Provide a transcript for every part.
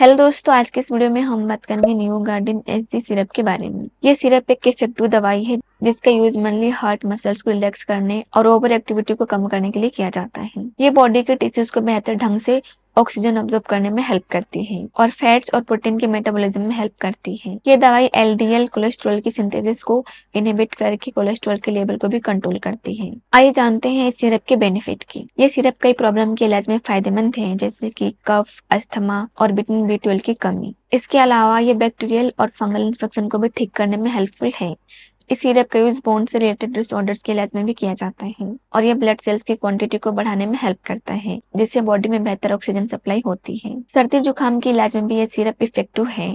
hello दोस्तों आज के इस वीडियो में हम बात करेंगे new garden S G syrup के बारे में ये सिरप एक इफेक्टिव दवाई है जिसका यूज मेनली हार्ट मसल्स को रिलैक्स करने और ओवर एक्टिविटी को कम करने के लिए किया जाता है ये बॉडी के टिश्यूज को बेहतर ढंग से ऑक्सीजन ऑब्जर्व करने में हेल्प करती है और फैट्स और प्रोटीन के मेटाबॉलिज्म में हेल्प करती है ये दवाई एलडीएल कोलेस्ट्रॉल की सिंथेसिस को इनहिबिट करके कोलेस्ट्रॉल के लेवल को भी कंट्रोल करती है आइए जानते हैं इस सिरप के बेनिफिट की ये सिरप कई प्रॉब्लम के इलाज में फायदेमंद है जैसे की कफ अस्थमा और विटामिन बी की कमी इसके अलावा ये बैक्टीरियल और फंगल इन्फेक्शन को भी ठीक करने में हेल्पफुल है इस सीरप का यूज बोन से रिलेटेड डिसऑर्डर्स के इलाज में भी किया जाता है और यह ब्लड सेल्स की क्वांटिटी को बढ़ाने में हेल्प करता है जिससे बॉडी में बेहतर ऑक्सीजन सप्लाई होती है सर्दी जुकाम के इलाज में भी यह सीरप इफेक्टिव है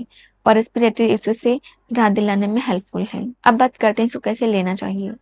और रेस्पिरेटरी इश्यू से राहत दिलाने में हेल्पफुल है अब बात करते हैं इसको कैसे लेना चाहिए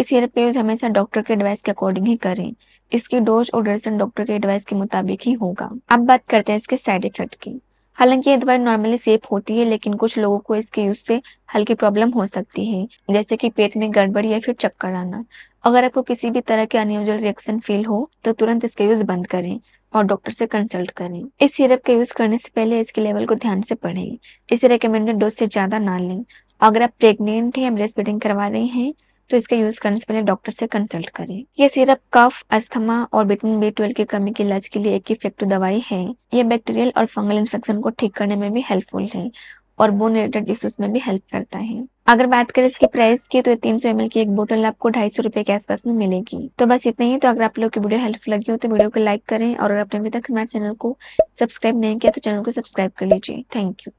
इस सीरप का यूज हमेशा डॉक्टर के एडवाइस के अकॉर्डिंग ही करें इसकी डोज और ड्रेसन डॉक्टर के एडवाइस के मुताबिक ही होगा अब बात करते हैं इसके साइड इफेक्ट की हालांकि ये दवाई नॉर्मली सेफ होती है लेकिन कुछ लोगों को इसके यूज से हल्की प्रॉब्लम हो सकती है जैसे कि पेट में गड़बड़ या फिर चक्कर आना अगर आपको किसी भी तरह के अनयूजल रिएक्शन फील हो तो तुरंत इसका यूज बंद करें और डॉक्टर से कंसल्ट करें इस सिरप का यूज करने से पहले इसके लेवल को ध्यान से पढ़ें इसे रिकमेंडेड डोज से ज्यादा ना लें अगर आप प्रेग्नेंट हैं या ब्रेस्ट फीडिंग करवा रहे हैं तो इसका यूज करने से पहले डॉक्टर से कंसल्ट करें ये सिरप कफ अस्थमा और विटामिन बी ट्वेल्व की कमी के इलाज के लिए एक इफेक्टिव दवाई है ये बैक्टीरियल और फंगल इन्फेक्शन को ठीक करने में भी हेल्पफुल है और बोन रिलेटेड इश्यूज में भी हेल्प करता है अगर बात करें इसकी प्राइस की तो तीन सौ एम की एक बोतल आपको ढाई सौ रुपए के आसपास में मिलेगी तो बस इतना ही तो अगर आप लोग की वीडियो हेल्पफुल लगी हो तो वीडियो को लाइक करें और अगर आपने अभी तक हमारे चैनल को सब्सक्राइब नहीं किया तो चैनल को सब्सक्राइब कर लीजिए थैंक यू